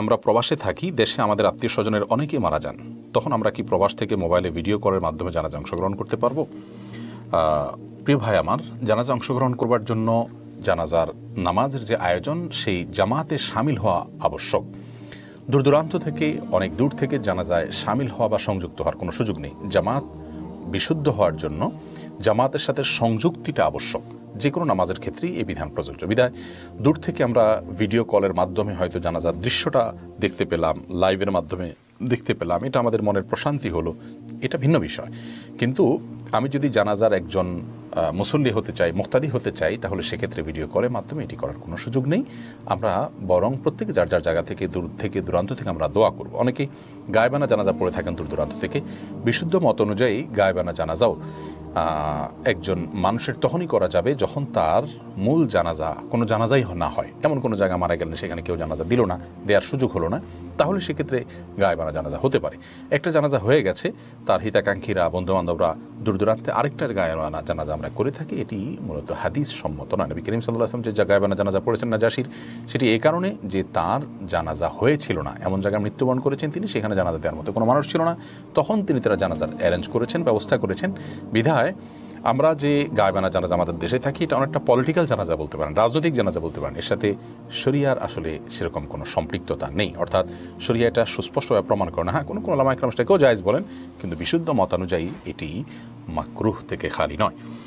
আমরা প্রবাসে থাকি দেশে আমাদের আত্মীয় স্বজনের অনেকেই মারা যান তখন আমরা কি প্রবাস থেকে মোবাইলে ভিডিও কলের মাধ্যমে জানাজা অংশগ্রহণ করতে পারবো প্রিয় ভাই আমার জানাজা অংশগ্রহণ করবার জন্য জানাজার নামাজের যে আয়োজন সেই জামাতে সামিল হওয়া আবশ্যক দূর দূরান্ত থেকে অনেক দূর থেকে জানাজায় সামিল হওয়া বা সংযুক্ত হওয়ার কোনো সুযোগ নেই জামাত বিশুদ্ধ হওয়ার জন্য জামাতের সাথে সংযুক্তিটা আবশ্যক যে কোনো নামাজের ক্ষেত্রেই এই বিধান প্রযোজ্য বিধায় দূর থেকে আমরা ভিডিও কলের মাধ্যমে হয়তো জানাজার দৃশ্যটা দেখতে পেলাম লাইভের মাধ্যমে দেখতে পেলাম এটা আমাদের মনের প্রশান্তি হলো এটা ভিন্ন বিষয় কিন্তু আমি যদি জানাজার একজন মুসল্লি হতে চাই মুক্তাদি হতে চাই তাহলে সেক্ষেত্রে ভিডিও কলের মাধ্যমে এটি করার কোনো সুযোগ নেই আমরা বরং প্রত্যেক যার যার জায়গা থেকে দূর থেকে দূরান্ত থেকে আমরা দোয়া করব অনেকে গায়বানা জানাজা পড়ে থাকেন দূর দূরান্ত থেকে বিশুদ্ধ মত অনুযায়ী গায়বানা জানাজাও একজন মানুষের তখনই করা যাবে যখন তার মূল জানাজা কোনো জানাজাই না হয় এমন কোনো জায়গা মারা গেলেন সেখানে কেউ জানাজা দিল না দেওয়ার সুযোগ হলো না তাহলে সেক্ষেত্রে গায়েবানা জানাজা হতে পারে একটা জানাজা হয়ে গেছে তার হিতাকাঙ্ক্ষীরা বন্ধুবান্ধবরা দূর দূরান্তে আরেকটা গায়েবানা জানাজা আমরা করে থাকি এটি মূলত হাদিস সম্মত না নবী করিম সাল্লাহ আসলাম যে গায়েবানা জানাজা পড়েছেন না জাসির সেটি এ কারণে যে তার জানাজা হয়েছিল না এমন জায়গায় মৃত্যুবরণ করেছেন তিনি সেখানে জানাজা দেওয়ার মতো কোনো মানুষ ছিল না তখন তিনি তারা জানাজার অ্যারেঞ্জ করেছেন ব্যবস্থা করেছেন বিধায় আমরা যে গায়বানা জানাজা আমাদের দেশে থাকি এটা অনেকটা পলিটিক্যাল জানাজা বলতে পারেন রাজনৈতিক জানাজা বলতে পারেন এর সাথে শরিয়ার আসলে সেরকম কোনো সম্পৃক্ততা নেই অর্থাৎ শরিয়া এটা সুস্পষ্টভাবে প্রমাণ করে না হ্যাঁ কোনো কোনো লামাইক্রাম জায়জ বলেন কিন্তু বিশুদ্ধ মতানুযায়ী এটি মাকরুহ থেকে খালি নয়